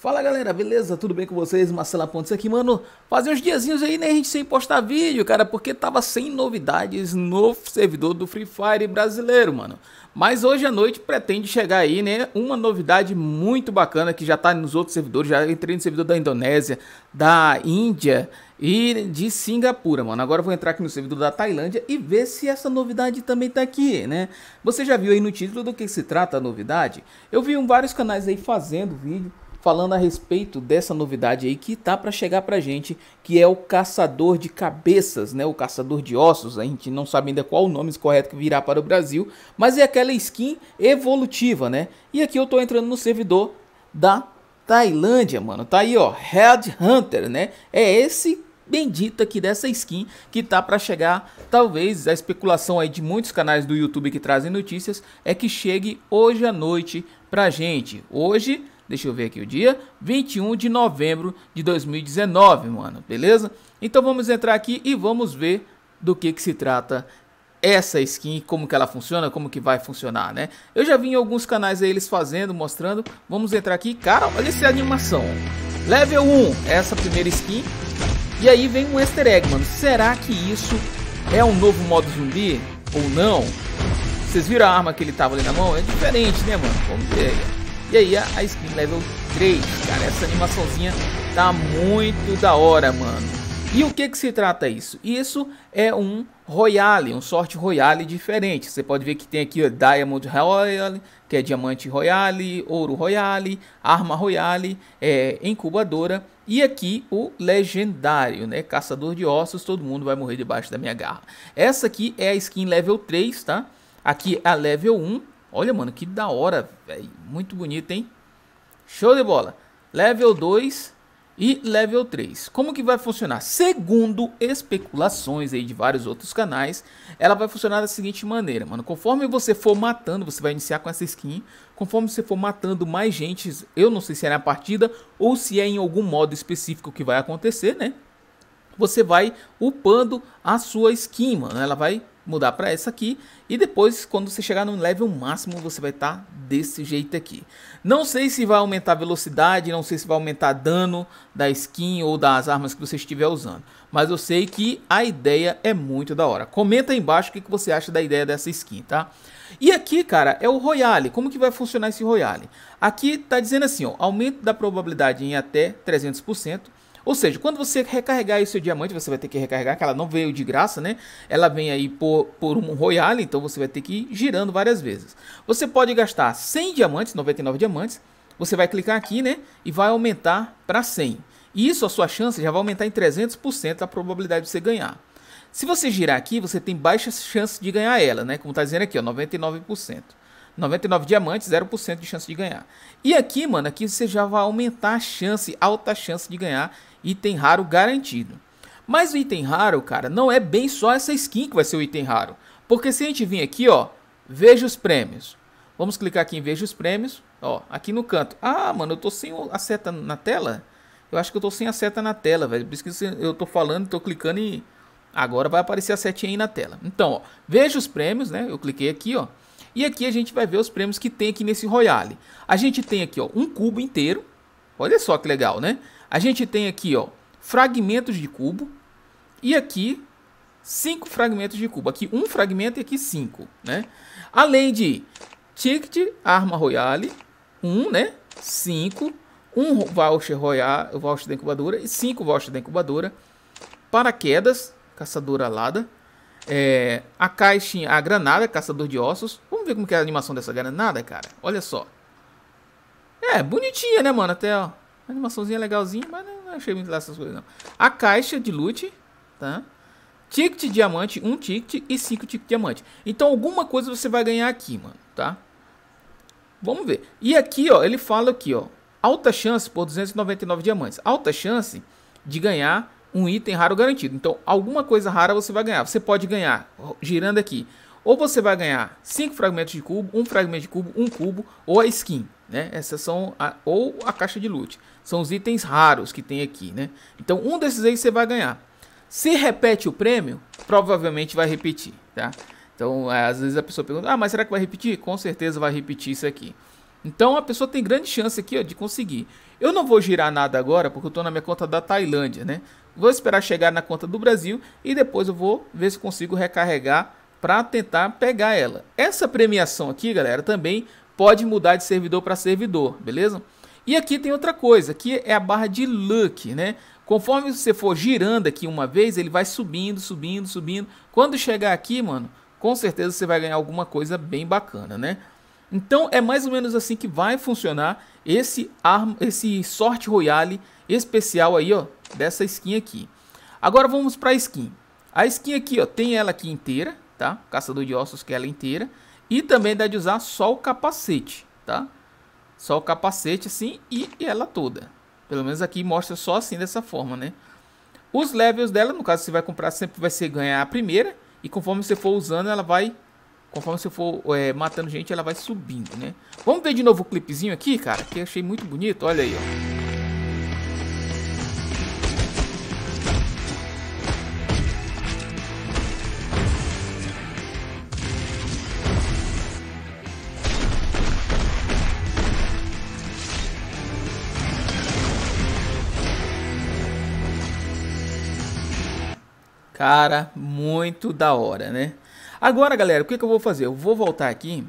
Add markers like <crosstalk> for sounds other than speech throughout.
Fala galera, beleza? Tudo bem com vocês? Marcela Pontes aqui, mano. Fazia uns diazinhos aí, né, a gente sem postar vídeo, cara, porque tava sem novidades no servidor do Free Fire brasileiro, mano. Mas hoje à noite pretende chegar aí, né, uma novidade muito bacana que já tá nos outros servidores, já entrei no servidor da Indonésia, da Índia e de Singapura, mano. Agora vou entrar aqui no servidor da Tailândia e ver se essa novidade também tá aqui, né? Você já viu aí no título do que se trata a novidade? Eu vi um vários canais aí fazendo vídeo falando a respeito dessa novidade aí que tá para chegar pra gente, que é o caçador de cabeças, né? O caçador de ossos, a gente não sabe ainda qual o nome correto que virá para o Brasil, mas é aquela skin evolutiva, né? E aqui eu tô entrando no servidor da Tailândia, mano. Tá aí, ó, Head Hunter, né? É esse bendita aqui dessa skin que tá para chegar, talvez a especulação aí de muitos canais do YouTube que trazem notícias é que chegue hoje à noite pra gente. Hoje Deixa eu ver aqui o dia. 21 de novembro de 2019, mano. Beleza? Então vamos entrar aqui e vamos ver do que, que se trata essa skin, como que ela funciona, como que vai funcionar, né? Eu já vi em alguns canais aí eles fazendo, mostrando. Vamos entrar aqui. Cara, olha essa animação. Level 1, é essa primeira skin. E aí vem um easter egg, mano. Será que isso é um novo modo zumbi ou não? Vocês viram a arma que ele tava ali na mão? É diferente, né, mano? Vamos ver aí. E aí a, a skin level 3, cara, essa animaçãozinha tá muito da hora, mano. E o que que se trata isso? Isso é um Royale, um sorte Royale diferente. Você pode ver que tem aqui o Diamond Royale, que é Diamante Royale, Ouro Royale, Arma Royale, é, Incubadora e aqui o Legendário, né? Caçador de ossos, todo mundo vai morrer debaixo da minha garra. Essa aqui é a skin level 3, tá? Aqui é a level 1 Olha, mano, que da hora, velho. Muito bonito, hein? Show de bola. Level 2 e level 3. Como que vai funcionar? Segundo especulações aí de vários outros canais, ela vai funcionar da seguinte maneira, mano. Conforme você for matando, você vai iniciar com essa skin. Conforme você for matando mais gente, eu não sei se é na partida ou se é em algum modo específico que vai acontecer, né? Você vai upando a sua skin, mano. Ela vai mudar para essa aqui. E depois, quando você chegar no level máximo, você vai estar tá desse jeito aqui. Não sei se vai aumentar a velocidade, não sei se vai aumentar dano da skin ou das armas que você estiver usando. Mas eu sei que a ideia é muito da hora. Comenta aí embaixo o que, que você acha da ideia dessa skin, tá? E aqui, cara, é o Royale. Como que vai funcionar esse Royale? Aqui tá dizendo assim, ó, aumento da probabilidade em até 300%. Ou seja, quando você recarregar esse diamante, você vai ter que recarregar, que ela não veio de graça, né? Ela vem aí por, por um royale, então você vai ter que ir girando várias vezes. Você pode gastar 100 diamantes, 99 diamantes, você vai clicar aqui, né? E vai aumentar para 100. E isso, a sua chance já vai aumentar em 300% a probabilidade de você ganhar. Se você girar aqui, você tem baixas chances de ganhar ela, né? Como tá dizendo aqui, ó, 99%. 99 diamantes, 0% de chance de ganhar. E aqui, mano, aqui você já vai aumentar a chance, alta chance de ganhar item raro garantido. Mas o item raro, cara, não é bem só essa skin que vai ser o item raro. Porque se a gente vir aqui, ó, veja os prêmios. Vamos clicar aqui em veja os prêmios, ó, aqui no canto. Ah, mano, eu tô sem a seta na tela? Eu acho que eu tô sem a seta na tela, velho. Por isso que eu tô falando, tô clicando e agora vai aparecer a setinha aí na tela. Então, ó, veja os prêmios, né? Eu cliquei aqui, ó. E aqui a gente vai ver os prêmios que tem aqui nesse Royale. A gente tem aqui, ó, um cubo inteiro. Olha só que legal, né? A gente tem aqui, ó, fragmentos de cubo e aqui cinco fragmentos de cubo. Aqui um fragmento e aqui cinco, né? Além de ticket, arma royale, um, né? Cinco, um voucher royale, voucher da incubadora e cinco vouchers da incubadora, paraquedas, caçadora alada, é, a caixa a granada, caçador de ossos. Vamos ver como que é a animação dessa granada, cara. Olha só. É, bonitinha, né, mano? Até, ó. Uma animaçãozinha legalzinha, mas não achei muito lá essas coisas não. A caixa de loot, tá? Ticket diamante, um ticket e cinco ticket diamante. Então alguma coisa você vai ganhar aqui, mano, tá? Vamos ver. E aqui, ó, ele fala aqui, ó. Alta chance por 299 diamantes. Alta chance de ganhar um item raro garantido. Então, alguma coisa rara você vai ganhar. Você pode ganhar, girando aqui, ou você vai ganhar 5 fragmentos de cubo, um fragmento de cubo, um cubo, ou a skin. Né? Essas são a, ou a caixa de loot. São os itens raros que tem aqui, né? Então um desses aí você vai ganhar. Se repete o prêmio, provavelmente vai repetir, tá? Então é, às vezes a pessoa pergunta, ah, mas será que vai repetir? Com certeza vai repetir isso aqui. Então a pessoa tem grande chance aqui ó, de conseguir. Eu não vou girar nada agora porque eu estou na minha conta da Tailândia, né? Vou esperar chegar na conta do Brasil e depois eu vou ver se consigo recarregar para tentar pegar ela. Essa premiação aqui, galera, também pode mudar de servidor para servidor, beleza? E aqui tem outra coisa, que é a barra de luck, né? Conforme você for girando aqui uma vez, ele vai subindo, subindo, subindo. Quando chegar aqui, mano, com certeza você vai ganhar alguma coisa bem bacana, né? Então é mais ou menos assim que vai funcionar esse arm, esse sorte royale especial aí, ó, dessa skin aqui. Agora vamos para a skin. A skin aqui, ó, tem ela aqui inteira, tá? Caçador de ossos que é ela é inteira. E também dá de usar só o capacete, tá? Só o capacete assim e ela toda. Pelo menos aqui mostra só assim dessa forma, né? Os levels dela, no caso você vai comprar, sempre vai ser ganhar a primeira. E conforme você for usando, ela vai... Conforme você for é, matando gente, ela vai subindo, né? Vamos ver de novo o clipezinho aqui, cara, que eu achei muito bonito. Olha aí, ó. Cara, muito da hora, né? Agora, galera, o que, que eu vou fazer? Eu vou voltar aqui.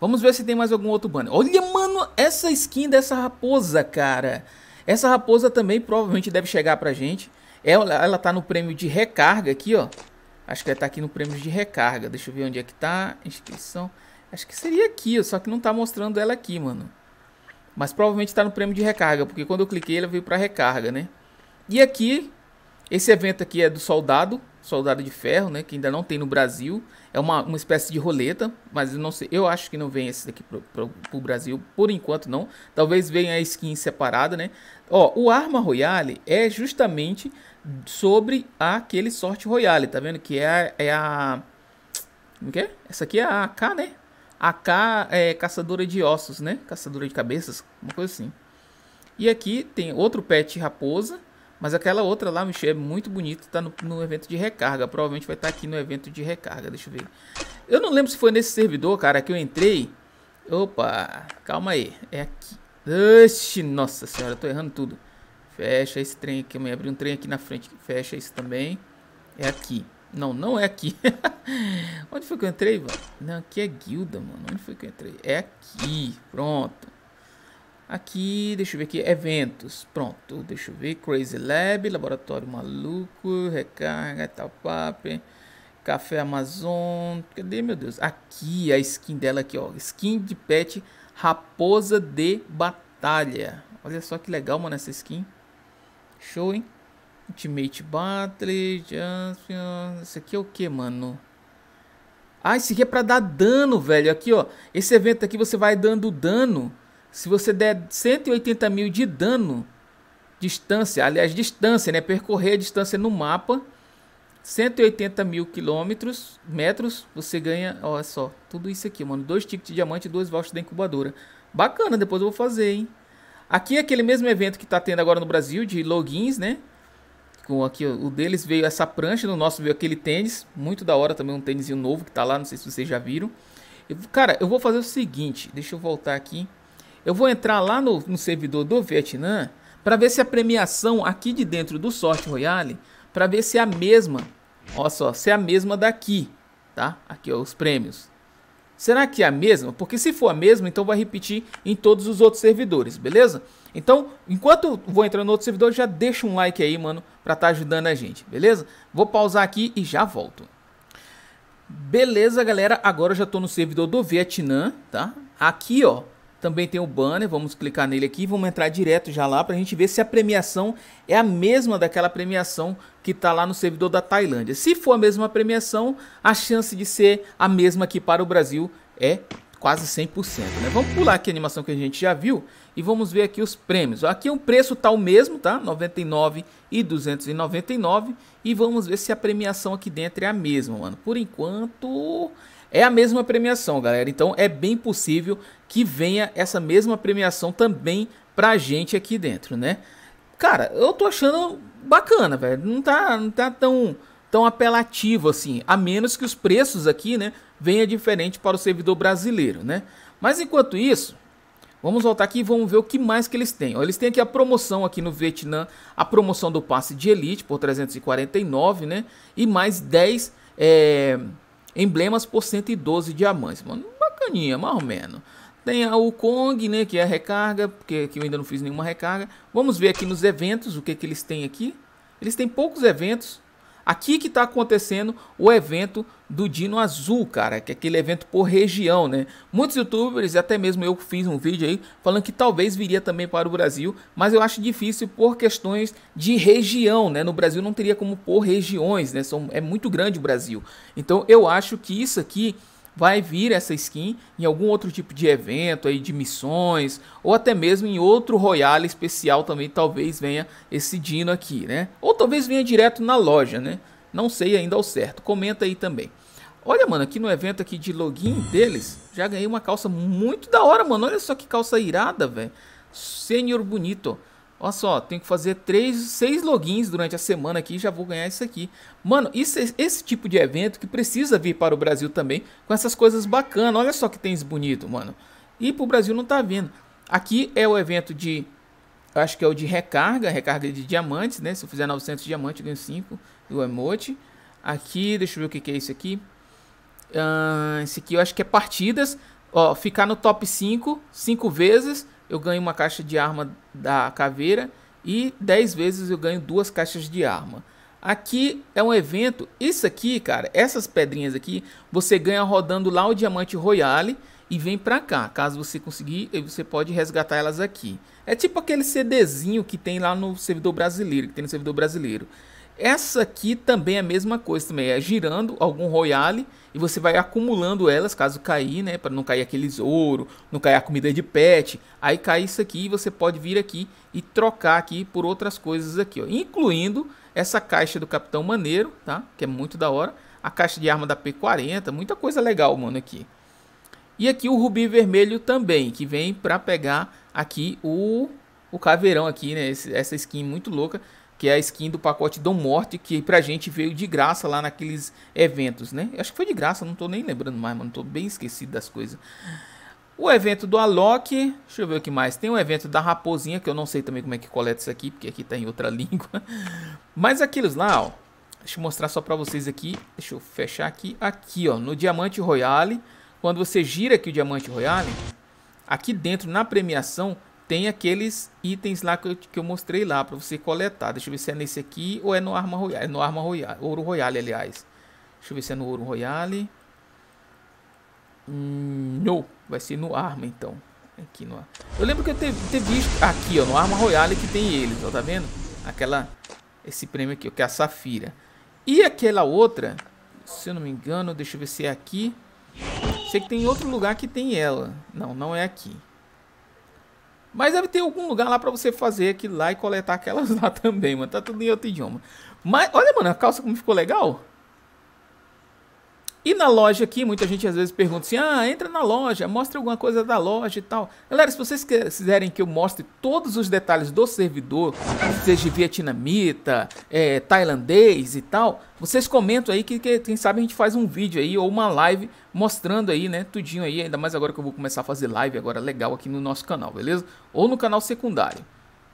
Vamos ver se tem mais algum outro banner. Olha, mano, essa skin dessa raposa, cara. Essa raposa também provavelmente deve chegar pra gente. Ela, ela tá no prêmio de recarga aqui, ó. Acho que ela tá aqui no prêmio de recarga. Deixa eu ver onde é que tá. Inscrição. Acho que seria aqui, só que não tá mostrando ela aqui, mano. Mas provavelmente tá no prêmio de recarga, porque quando eu cliquei ela veio pra recarga, né? E aqui esse evento aqui é do soldado, soldado de ferro, né? Que ainda não tem no Brasil. É uma, uma espécie de roleta, mas eu não sei. Eu acho que não vem esse daqui pro, pro, pro Brasil, por enquanto não. Talvez venha a skin separada, né? Ó, o Arma Royale é justamente sobre aquele Sorte Royale, tá vendo? Que é, é a... Como que é? Essa aqui é a AK, né? AK é caçadora de ossos, né? Caçadora de cabeças, uma coisa assim. E aqui tem outro pet raposa, mas aquela outra lá, Michel, é muito bonita. Tá no, no, evento de recarga. Provavelmente vai estar tá aqui no evento de recarga. Deixa eu ver. Eu não lembro se foi nesse servidor, cara, que eu entrei. Opa, calma aí. É aqui. Oxi, nossa senhora, tô errando tudo. Fecha esse trem aqui. mãe. abri um trem aqui na frente. Fecha esse também. É aqui. Não, não é aqui. <laughs> Onde foi que eu entrei, mano? Não, aqui é guilda, mano. Onde foi que eu entrei? É aqui. Pronto. Aqui, deixa eu ver aqui, eventos. Pronto, deixa eu ver. Crazy Lab, Laboratório Maluco, Recarga, Itapape, Café Amazon. Cadê, meu Deus? Aqui, a skin dela aqui, ó. Skin de pet Raposa de Batalha. Olha só que legal, mano, essa skin. Show, hein? Ultimate Battle, esse Isso aqui é o que, mano? Ah, isso aqui é pra dar dano, velho. Aqui, ó. Esse evento aqui você vai dando dano se você der 180 mil de dano, distância, aliás, distância, né? Percorrer a distância no mapa, 180 mil quilômetros, metros, você ganha, olha só, tudo isso aqui, mano. Dois tickets de diamante e duas vouchers da incubadora. Bacana, depois eu vou fazer, hein? Aqui é aquele mesmo evento que tá tendo agora no Brasil, de logins, né? Com aqui, o deles veio essa prancha, no nosso veio aquele tênis. Muito da hora também, um tênis novo que tá lá, não sei se vocês já viram. cara, eu vou fazer o seguinte, deixa eu voltar aqui. Eu vou entrar lá no, no servidor do Vietnã para ver se a premiação aqui de dentro do Sorte Royale, para ver se é a mesma. Olha só, se é a mesma daqui, tá? Aqui ó, os prêmios. Será que é a mesma? Porque se for a mesma, então vai repetir em todos os outros servidores, beleza? Então, enquanto eu vou entrar no outro servidor, já deixa um like aí, mano, para estar tá ajudando a gente, beleza? Vou pausar aqui e já volto. Beleza, galera? Agora eu já estou no servidor do Vietnã, tá? Aqui, ó, também tem o banner, vamos clicar nele aqui, vamos entrar direto já lá para a gente ver se a premiação é a mesma daquela premiação que está lá no servidor da Tailândia. Se for a mesma premiação, a chance de ser a mesma aqui para o Brasil é quase 100%. Né? Vamos pular aqui a animação que a gente já viu e vamos ver aqui os prêmios. Aqui o preço está o mesmo, tá? 99 e 299 e vamos ver se a premiação aqui dentro é a mesma, mano. Por enquanto é a mesma premiação, galera. Então é bem possível que venha essa mesma premiação também pra gente aqui dentro, né? Cara, eu tô achando bacana, velho. Não tá, não tá tão, tão apelativo assim. A menos que os preços aqui, né? Venha diferente para o servidor brasileiro, né? Mas enquanto isso, Vamos voltar aqui e vamos ver o que mais que eles têm. eles têm aqui a promoção aqui no Vietnã, a promoção do passe de elite por 349, né? E mais 10 é, eh, Emblemas por 112 diamantes, mano. Bacaninha, mais ou menos. Tem o Kong, né, que é a recarga, porque eu ainda não fiz nenhuma recarga. Vamos ver aqui nos eventos o que, é que eles têm aqui. Eles têm poucos eventos. Aqui que está acontecendo o evento do Dino Azul, cara, que é aquele evento por região, né? Muitos youtubers, até mesmo eu fiz um vídeo aí, falando que talvez viria também para o Brasil, mas eu acho difícil por questões de região, né? No Brasil não teria como por regiões, né? São, é muito grande o Brasil. Então eu acho que isso aqui vai vir essa skin em algum outro tipo de evento aí de missões ou até mesmo em outro royale especial também talvez venha esse dino aqui né ou talvez venha direto na loja né não sei ainda ao certo comenta aí também Olha, mano, aqui no evento aqui de login deles, já ganhei uma calça muito da hora, mano. Olha só que calça irada, velho. Senhor bonito. Olha só, tenho que fazer três, seis logins durante a semana aqui e já vou ganhar isso aqui. Mano, isso, é, esse tipo de evento que precisa vir para o Brasil também, com essas coisas bacanas. Olha só que tênis bonito, mano. E para o Brasil não tá vindo. Aqui é o evento de, acho que é o de recarga, recarga de diamantes, né? Se eu fizer 900 diamantes, eu ganho 5 do emote. Aqui, deixa eu ver o que, que é isso aqui. Uh, esse aqui eu acho que é partidas. Ó, ficar no top 5, 5 vezes, eu ganho uma caixa de arma da caveira. E 10 vezes eu ganho duas caixas de arma. Aqui é um evento. Isso aqui, cara, essas pedrinhas aqui, você ganha rodando lá o Diamante Royale e vem pra cá. Caso você conseguir, você pode resgatar elas aqui. É tipo aquele CDzinho que tem lá no servidor brasileiro, que tem no servidor brasileiro. Essa aqui também é a mesma coisa também, é girando algum royale e você vai acumulando elas caso cair, né, para não cair aqueles ouro, não cair a comida de pet. Aí cai isso aqui e você pode vir aqui e trocar aqui por outras coisas aqui, ó, incluindo essa caixa do Capitão Maneiro, tá? Que é muito da hora. A caixa de arma da P40, muita coisa legal, mano, aqui. E aqui o rubi vermelho também, que vem para pegar aqui o o caveirão aqui, né? Esse, essa skin muito louca que é a skin do pacote Dom Morte, que pra gente veio de graça lá naqueles eventos, né? Eu acho que foi de graça, não tô nem lembrando mais, mano, tô bem esquecido das coisas. O evento do Alok, deixa eu ver o que mais. Tem o evento da Raposinha, que eu não sei também como é que coleta isso aqui, porque aqui tá em outra <laughs> língua. Mas aqueles lá, ó, deixa eu mostrar só pra vocês aqui, deixa eu fechar aqui, aqui, ó, no Diamante Royale, quando você gira aqui o Diamante Royale, aqui dentro na premiação tem aqueles itens lá que eu, que eu mostrei lá para você coletar. Deixa eu ver se é nesse aqui ou é no Arma Royale. É no Arma Royale, Ouro Royale, aliás. Deixa eu ver se é no Ouro Royale. Hum, não, vai ser no Arma então. Aqui no Eu lembro que eu ter, ter visto aqui, ó, no Arma Royale que tem eles, ó, tá vendo? Aquela esse prêmio aqui, ó, que é a Safira. E aquela outra, se eu não me engano, deixa eu ver se é aqui. Sei que tem outro lugar que tem ela. Não, não é aqui. Mas deve ter algum lugar lá para você fazer aquilo lá e coletar aquelas <laughs> lá também, mano. Tá tudo em outro idioma. Mas olha, mano, a calça como ficou legal. E na loja aqui, muita gente às vezes pergunta assim: ah, entra na loja, mostra alguma coisa da loja e tal. Galera, se vocês quiserem que eu mostre todos os detalhes do servidor, seja vietnamita, é, tailandês e tal, vocês comentam aí que, que, quem sabe a gente faz um vídeo aí ou uma live mostrando aí, né, tudinho aí, ainda mais agora que eu vou começar a fazer live agora legal aqui no nosso canal, beleza? Ou no canal secundário.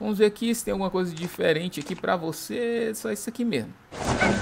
Vamos ver aqui se tem alguma coisa diferente aqui pra você, só isso aqui mesmo.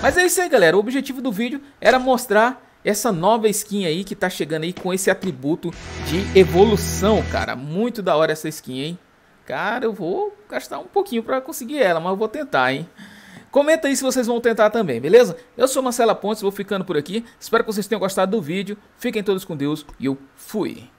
Mas é isso aí, galera. O objetivo do vídeo era mostrar essa nova skin aí que tá chegando aí com esse atributo de evolução, cara. Muito da hora essa skin, hein? Cara, eu vou gastar um pouquinho para conseguir ela, mas eu vou tentar, hein? Comenta aí se vocês vão tentar também, beleza? Eu sou Marcela Pontes, vou ficando por aqui. Espero que vocês tenham gostado do vídeo. Fiquem todos com Deus e eu fui.